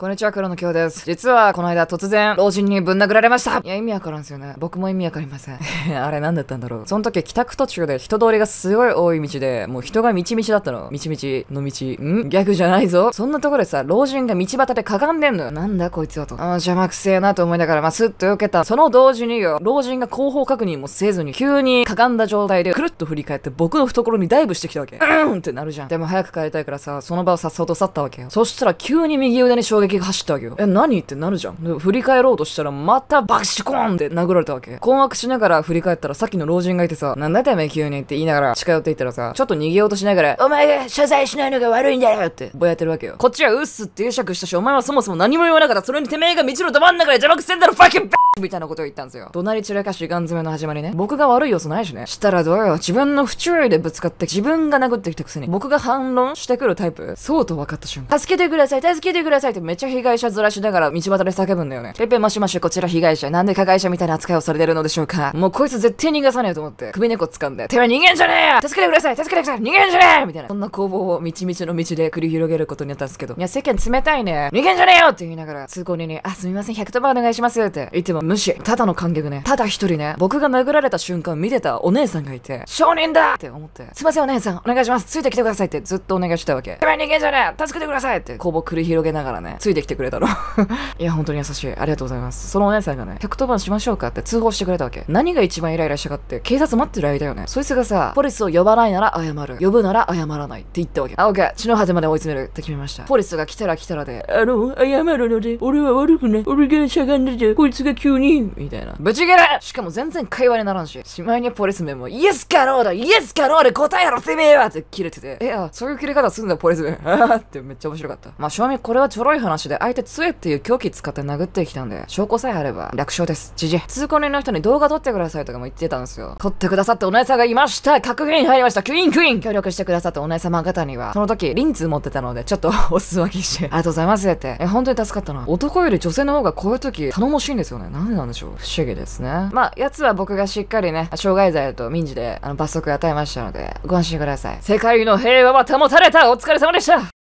こんにちは、黒野京です。実は、この間突然、老人にぶん殴られましたいや、意味わからんすよね。僕も意味わかりません。あれ何だったんだろう。その時、帰宅途中で人通りがすごい多い道で、もう人が道々だったの。道々の道。ん逆じゃないぞ。そんなところでさ、老人が道端でかがんでんのよ。なんだこいつはと。あ邪魔くせえなと思いながら、まあ、スッと避けた。その同時によ、老人が後方確認もせずに、急にかがんだ状態で、くるっと振り返って、僕の懐にダイブしてきたわけ。うんってなるじゃん。でも早く帰りたいからさ、その場をさっそうと去ったわけよ。そしたら急に右腕に衝撃が走ったわけよ。え、何ってなるじゃん。で振り返ろうとしたら、またバシコーンって殴られたわけ。困惑しながら振り返ったら、さっきの老人がいてさ、なんだてめえ急にって言いながら近寄っていったらさ、ちょっと逃げようとしながら、お前が謝罪しないのが悪いんだよってぼやってるわけよ。こっちはうっすって言うしゃくしたし、お前はそもそも何も言わなかった。それにてめえが道のど真ん中で邪魔くせんだろ、ファキンみたいなことを言ったんですよ。怒鳴り散らかしガン詰めの始まりね。僕が悪い要素ないしね。したらどうよ。自分の不注意でぶつかって、自分が殴ってきたくせに、僕が反論してくるタイプ、そうと分かった瞬間。助けてください助けてくださいってめっちゃ被害者ずらしながら道端で叫ぶんだよね。ペペマシマシこちら被害者。なんで加害者みたいな扱いをされてるのでしょうか。もうこいつ絶対逃がさねえと思って、首根っこ掴んで、てめえ逃げんじゃねえよ助けてください助けてください逃げんじゃねえみたいな。そんな攻防をみちみちの道で繰り広げることになったんですけど。いや、世間冷たいね。逃げんじゃねえよって言いながら、通行人に、あ、すみません、110番お願いしますって言ってもは無視。ただの観客ね。ただ一人ね、僕が殴られた瞬間見てたお姉さんがいて、証人だって思って、すいませんお姉さん、お願いします。ついてきてくださいってずっとお願いしてたわけ。てめえ逃げんじゃねえ助けてくださいって攻防繰り広げながらね、ついてきてくれたの。いや、本当に優しい。ありがとうございます。そのお姉さんがね、110番しましょうかって通報してくれたわけ。何が一番イライラしたかって、警察待ってる間よね。そいつがさ、ポリスを呼ばないなら謝る。呼ぶなら謝らないって言ったわけ。あ、オッケー。血の果てまで追い詰めるって決めました。ポリスが来たら来たらで、あの、謝るので、俺は悪くない。俺がしゃがんでて、こいつが急急にみたいな。ぶち切れしかも全然会話にならんし。しまいにポリスメンも、イエスかノーだイエスかノーで答えろてめえはって切れてて。え、や、そういう切れ方すんだポリスメン。あってめっちゃ面白かった。まあ、正味これはちょろい話で、相手杖っていう凶器使って殴ってきたんで、証拠さえあれば楽勝です。じじ。通行人の人に動画撮ってくださいとかも言ってたんですよ。撮ってくださってお姉さんがいました格言入りましたクイーンクイーン協力してくださったお姉様方には、その時、リンツ持ってたので、ちょっと おすまけして、ありがとうございますって。え、本当に助かったな。男より女性の方がこういう時、頼もしいんですよね。何なんでしょう不思議ですね。まあ、奴は僕がしっかりね、障害罪と民事であの罰則与えましたので、ご安心ください。世界の平和は保たれたお疲れ様でした